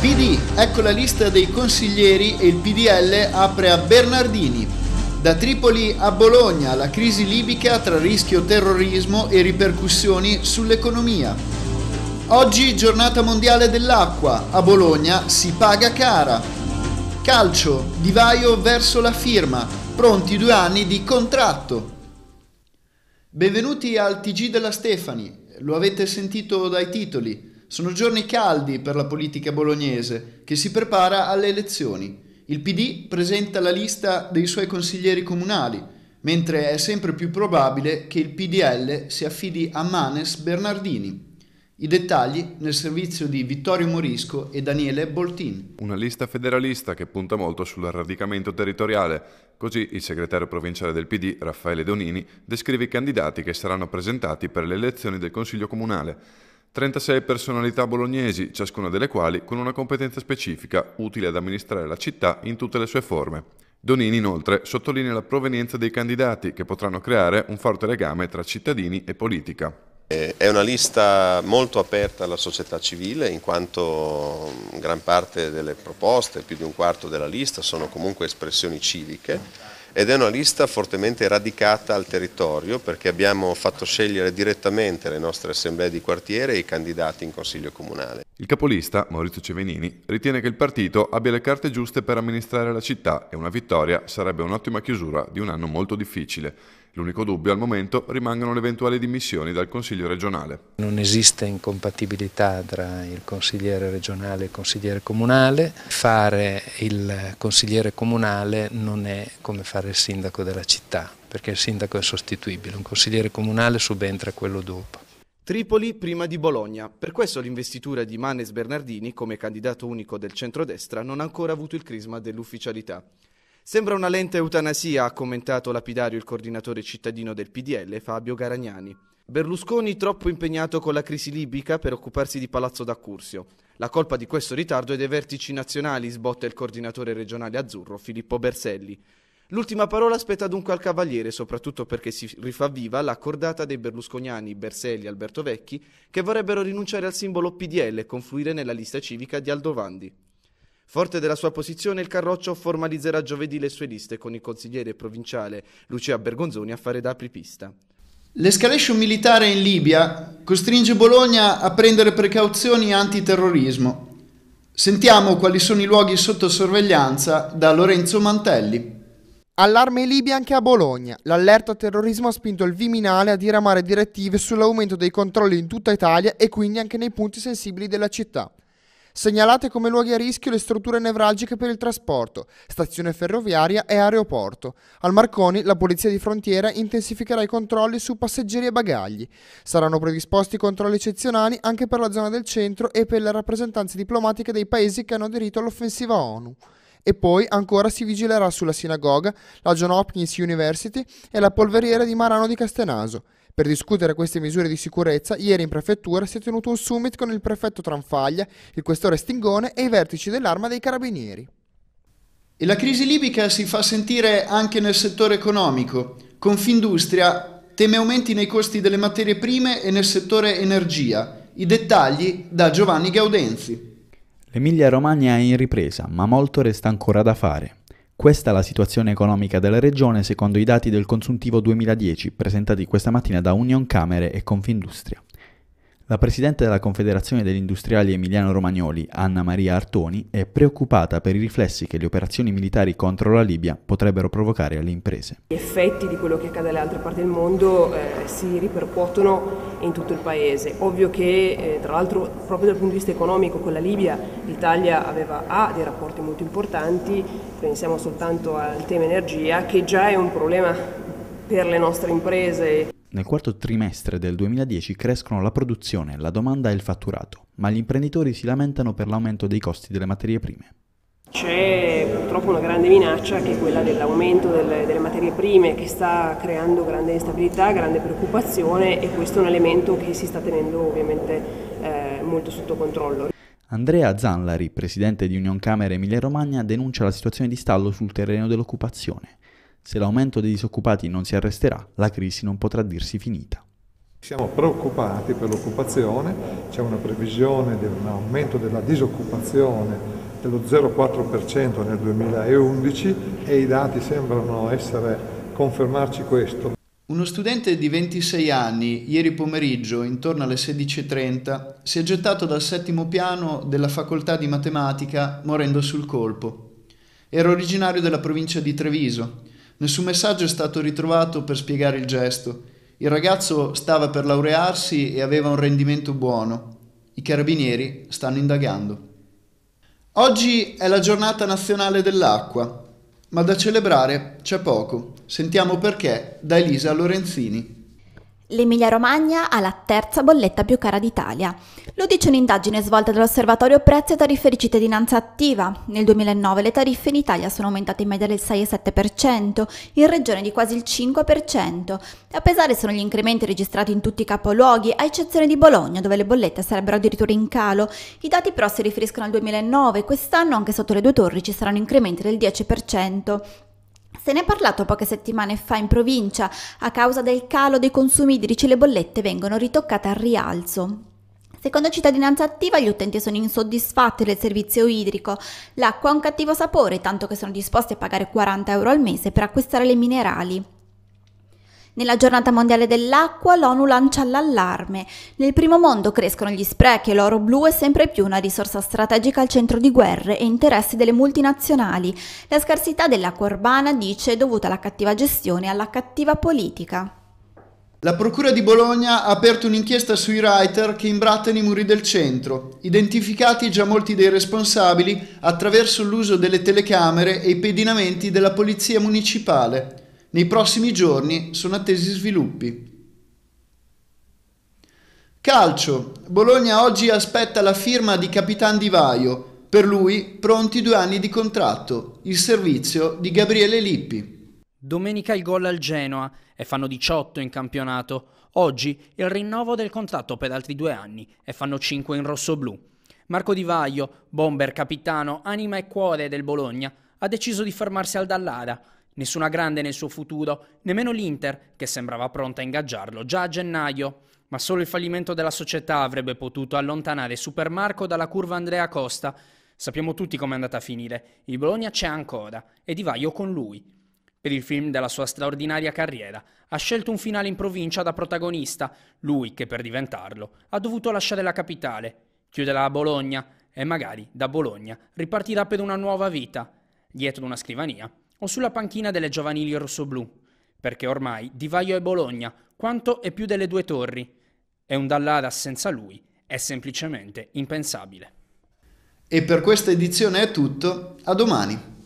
PD, ecco la lista dei consiglieri e il PDL apre a Bernardini. Da Tripoli a Bologna, la crisi libica tra rischio terrorismo e ripercussioni sull'economia. Oggi giornata mondiale dell'acqua, a Bologna si paga cara. Calcio, divaio verso la firma, pronti due anni di contratto. Benvenuti al TG della Stefani, lo avete sentito dai titoli. Sono giorni caldi per la politica bolognese che si prepara alle elezioni. Il PD presenta la lista dei suoi consiglieri comunali, mentre è sempre più probabile che il PDL si affidi a Manes Bernardini. I dettagli nel servizio di Vittorio Morisco e Daniele Boltin. Una lista federalista che punta molto sul radicamento territoriale. Così il segretario provinciale del PD, Raffaele Donini, descrive i candidati che saranno presentati per le elezioni del Consiglio Comunale. 36 personalità bolognesi, ciascuna delle quali con una competenza specifica utile ad amministrare la città in tutte le sue forme. Donini inoltre sottolinea la provenienza dei candidati che potranno creare un forte legame tra cittadini e politica. Eh, è una lista molto aperta alla società civile in quanto mm, gran parte delle proposte, più di un quarto della lista, sono comunque espressioni civiche ed è una lista fortemente radicata al territorio perché abbiamo fatto scegliere direttamente le nostre assemblee di quartiere e i candidati in consiglio comunale. Il capolista, Maurizio Cevenini, ritiene che il partito abbia le carte giuste per amministrare la città e una vittoria sarebbe un'ottima chiusura di un anno molto difficile. L'unico dubbio al momento rimangono le eventuali dimissioni dal Consiglio regionale. Non esiste incompatibilità tra il consigliere regionale e il consigliere comunale. Fare il consigliere comunale non è come fare il sindaco della città, perché il sindaco è sostituibile. Un consigliere comunale subentra quello dopo. Tripoli prima di Bologna. Per questo l'investitura di Manes Bernardini come candidato unico del centrodestra non ha ancora avuto il crisma dell'ufficialità. Sembra una lenta eutanasia, ha commentato lapidario il coordinatore cittadino del PDL, Fabio Garagnani. Berlusconi troppo impegnato con la crisi libica per occuparsi di Palazzo d'Accursio. La colpa di questo ritardo è dei vertici nazionali, sbotta il coordinatore regionale azzurro Filippo Berselli. L'ultima parola spetta dunque al Cavaliere, soprattutto perché si rifà viva l'accordata dei berlusconiani Berselli e Alberto Vecchi, che vorrebbero rinunciare al simbolo PDL e confluire nella lista civica di Aldovandi. Forte della sua posizione, il Carroccio formalizzerà giovedì le sue liste con il consigliere provinciale Lucia Bergonzoni a fare da apripista. L'escalation militare in Libia costringe Bologna a prendere precauzioni antiterrorismo. Sentiamo quali sono i luoghi sotto sorveglianza da Lorenzo Mantelli. Allarme in Libia anche a Bologna. L'allerta terrorismo ha spinto il Viminale a diramare direttive sull'aumento dei controlli in tutta Italia e quindi anche nei punti sensibili della città. Segnalate come luoghi a rischio le strutture nevralgiche per il trasporto, stazione ferroviaria e aeroporto. Al Marconi la Polizia di Frontiera intensificherà i controlli su passeggeri e bagagli. Saranno predisposti controlli eccezionali anche per la zona del centro e per le rappresentanze diplomatiche dei paesi che hanno aderito all'offensiva ONU e poi ancora si vigilerà sulla sinagoga, la John Hopkins University e la polveriera di Marano di Castenaso. Per discutere queste misure di sicurezza, ieri in prefettura si è tenuto un summit con il prefetto Tranfaglia, il questore Stingone e i vertici dell'arma dei carabinieri. E la crisi libica si fa sentire anche nel settore economico. Confindustria teme aumenti nei costi delle materie prime e nel settore energia. I dettagli da Giovanni Gaudenzi. L'Emilia Romagna è in ripresa, ma molto resta ancora da fare. Questa è la situazione economica della regione secondo i dati del consuntivo 2010 presentati questa mattina da Union Camere e Confindustria. La presidente della Confederazione degli Industriali Emiliano Romagnoli, Anna Maria Artoni, è preoccupata per i riflessi che le operazioni militari contro la Libia potrebbero provocare alle imprese. Gli effetti di quello che accade alle altre parti del mondo eh, si ripercuotono in tutto il paese. Ovvio che, eh, tra l'altro, proprio dal punto di vista economico con la Libia, l'Italia aveva, ha dei rapporti molto importanti, pensiamo soltanto al tema energia, che già è un problema per le nostre imprese. Nel quarto trimestre del 2010 crescono la produzione, la domanda e il fatturato, ma gli imprenditori si lamentano per l'aumento dei costi delle materie prime. C'è purtroppo una grande minaccia che è quella dell'aumento delle, delle, materie prime che sta creando grande instabilità, grande preoccupazione e questo è un elemento che si sta tenendo ovviamente eh, molto sotto controllo. Andrea Zanlari, presidente di Union Camere Emilia Romagna, denuncia la situazione di stallo sul terreno dell'occupazione. Se l'aumento dei disoccupati non si arresterà, la crisi non potrà dirsi finita. Siamo preoccupati per l'occupazione, c'è una previsione di un aumento della disoccupazione dello 0,4% nel 2011 e i dati sembrano essere confermarci questo. Uno studente di 26 anni, ieri pomeriggio, intorno alle 16.30, si è gettato dal settimo piano della facoltà di matematica morendo sul colpo. Era originario della provincia di Treviso Nessun messaggio è stato ritrovato per spiegare il gesto. Il ragazzo stava per laurearsi e aveva un rendimento buono. I carabinieri stanno indagando. Oggi è la giornata nazionale dell'acqua, ma da celebrare c'è poco. Sentiamo perché da Elisa Lorenzini. L'Emilia Romagna ha la terza bolletta più cara d'Italia. Lo dice un'indagine svolta dall'Osservatorio Prezzi e Tariffe di Cittadinanza Attiva. Nel 2009 le tariffe in Italia sono aumentate in media del 6,7%, in regione di quasi il 5%. A pesare sono gli incrementi registrati in tutti i capoluoghi, a eccezione di Bologna, dove le bollette sarebbero addirittura in calo. I dati però si riferiscono al 2009, quest'anno anche sotto le due torri ci saranno incrementi del 10%. Se ne è parlato poche settimane fa in provincia, a causa del calo dei consumi idrici le bollette vengono ritoccate al rialzo. Secondo Cittadinanza Attiva gli utenti sono insoddisfatti del servizio idrico, l'acqua ha un cattivo sapore tanto che sono disposti a pagare 40 euro al mese per acquistare le minerali. Nella giornata mondiale dell'acqua l'ONU lancia l'allarme. Nel primo mondo crescono gli sprechi e l'oro blu è sempre più una risorsa strategica al centro di guerre e interessi delle multinazionali. La scarsità dell'acqua urbana, dice, è dovuta alla cattiva gestione e alla cattiva politica. La Procura di Bologna ha aperto un'inchiesta sui writer che imbrattano i muri del centro, identificati già molti dei responsabili attraverso l'uso delle telecamere e i pedinamenti della Polizia Municipale. Nei prossimi giorni sono attesi sviluppi. Calcio. Bologna oggi aspetta la firma di Capitan Di Vaio. Per lui pronti due anni di contratto. Il servizio di Gabriele Lippi. Domenica il gol al Genoa e fanno 18 in campionato. Oggi il rinnovo del contratto per altri due anni e fanno 5 in rosso-blu. Marco Di Vaio, bomber, capitano, anima e cuore del Bologna, ha deciso di fermarsi al Dallara Nessuna grande nel suo futuro, nemmeno l'Inter, che sembrava pronta a ingaggiarlo già a gennaio. Ma solo il fallimento della società avrebbe potuto allontanare Supermarco dalla curva Andrea Costa. Sappiamo tutti com'è andata a finire. Il Bologna c'è ancora e Di Vaio con lui. Per il film della sua straordinaria carriera ha scelto un finale in provincia da protagonista, lui che per diventarlo ha dovuto lasciare la capitale, chiuderla a Bologna e magari da Bologna ripartirà per una nuova vita, dietro una scrivania o sulla panchina delle giovanili rossoblù, perché ormai Divaio è Bologna, quanto e più delle due torri, e un Dallada senza lui è semplicemente impensabile. E per questa edizione è tutto, a domani!